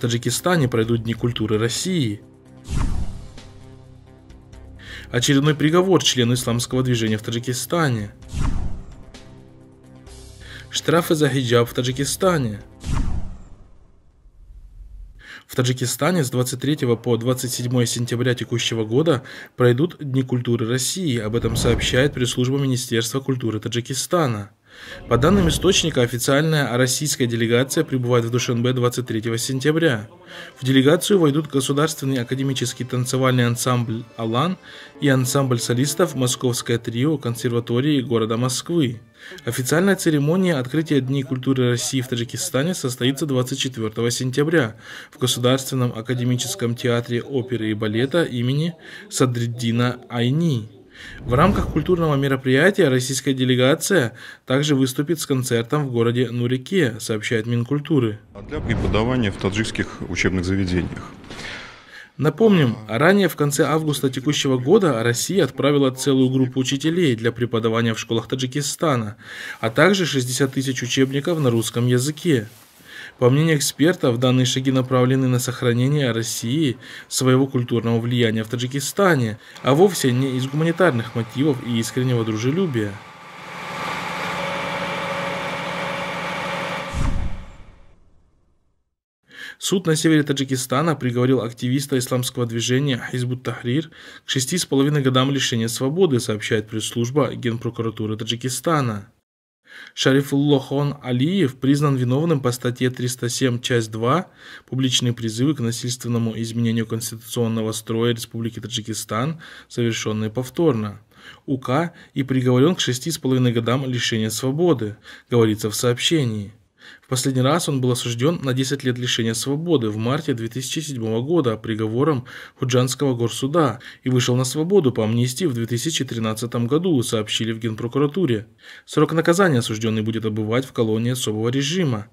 Таджикистане пройдут Дни культуры России. Очередной приговор члену исламского движения в Таджикистане. Штрафы за хиджаб в Таджикистане. В Таджикистане с 23 по 27 сентября текущего года пройдут Дни культуры России, об этом сообщает пресс-служба Министерства культуры Таджикистана. По данным источника, официальная российская делегация прибывает в Душанбе 23 сентября. В делегацию войдут Государственный академический танцевальный ансамбль «Алан» и ансамбль солистов «Московское трио» консерватории города Москвы. Официальная церемония открытия Дней культуры России в Таджикистане состоится 24 сентября в Государственном академическом театре оперы и балета имени Садриддина Айни. В рамках культурного мероприятия российская делегация также выступит с концертом в городе Нурике, сообщает Минкультуры. Для преподавания в таджикских учебных заведениях. Напомним, ранее в конце августа текущего года Россия отправила целую группу учителей для преподавания в школах Таджикистана, а также 60 тысяч учебников на русском языке. По мнению экспертов, данные шаги направлены на сохранение России своего культурного влияния в Таджикистане, а вовсе не из гуманитарных мотивов и искреннего дружелюбия. Суд на севере Таджикистана приговорил активиста исламского движения Хизбут Тахрир к шести с половиной годам лишения свободы, сообщает пресс-служба Генпрокуратуры Таджикистана. Шарифуллохон Алиев признан виновным по статье 307, часть 2 «Публичные призывы к насильственному изменению конституционного строя Республики Таджикистан, совершенные повторно». УК и приговорен к шести с половиной годам лишения свободы, говорится в сообщении. Последний раз он был осужден на 10 лет лишения свободы в марте 2007 года приговором Худжанского горсуда и вышел на свободу по амнистии в 2013 году, сообщили в Генпрокуратуре. Срок наказания осужденный будет обывать в колонии особого режима.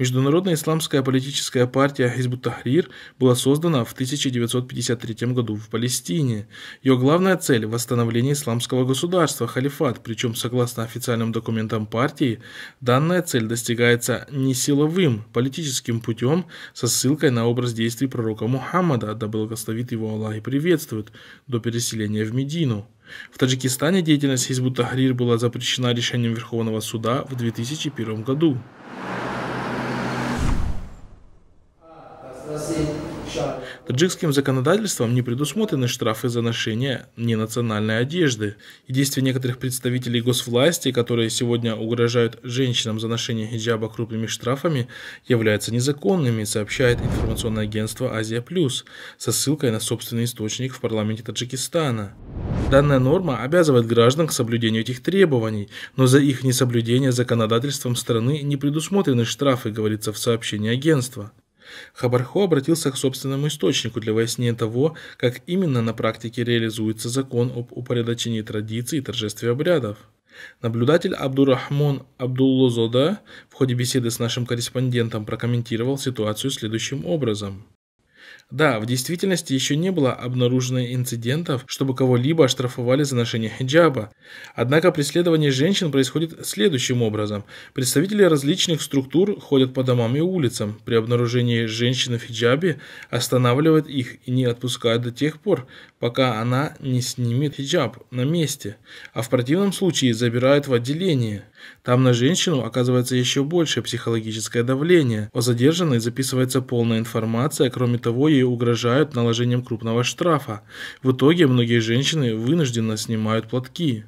Международная исламская политическая партия Хизбут Тахрир была создана в 1953 году в Палестине. Ее главная цель – восстановление исламского государства, халифат, причем, согласно официальным документам партии, данная цель достигается не не силовым, политическим путем, со ссылкой на образ действий пророка Мухаммада, да благословит его Аллах и приветствует, до переселения в Медину. В Таджикистане деятельность Хизбут Тахрир была запрещена решением Верховного суда в 2001 году. Таджикским законодательством не предусмотрены штрафы за ношение ненациональной одежды, и действия некоторых представителей госвласти, которые сегодня угрожают женщинам за ношение хиджаба крупными штрафами, являются незаконными, сообщает информационное агентство «Азия Плюс» со ссылкой на собственный источник в парламенте Таджикистана. Данная норма обязывает граждан к соблюдению этих требований, но за их несоблюдение законодательством страны не предусмотрены штрафы, говорится в сообщении агентства. Хабархо обратился к собственному источнику для выяснения того, как именно на практике реализуется закон об упорядочении традиций и торжестве обрядов. Наблюдатель Абдурахмон Абдуллозода в ходе беседы с нашим корреспондентом прокомментировал ситуацию следующим образом. Да, в действительности еще не было обнаружено инцидентов, чтобы кого-либо оштрафовали за ношение хиджаба. Однако преследование женщин происходит следующим образом. Представители различных структур ходят по домам и улицам. При обнаружении женщины в хиджабе останавливают их и не отпускают до тех пор, пока она не снимет хиджаб на месте, а в противном случае забирают в отделение. Там на женщину оказывается еще большее психологическое давление. О задержанной записывается полная информация, кроме того, ее многие угрожают наложением крупного штрафа. В итоге многие женщины вынужденно снимают платки.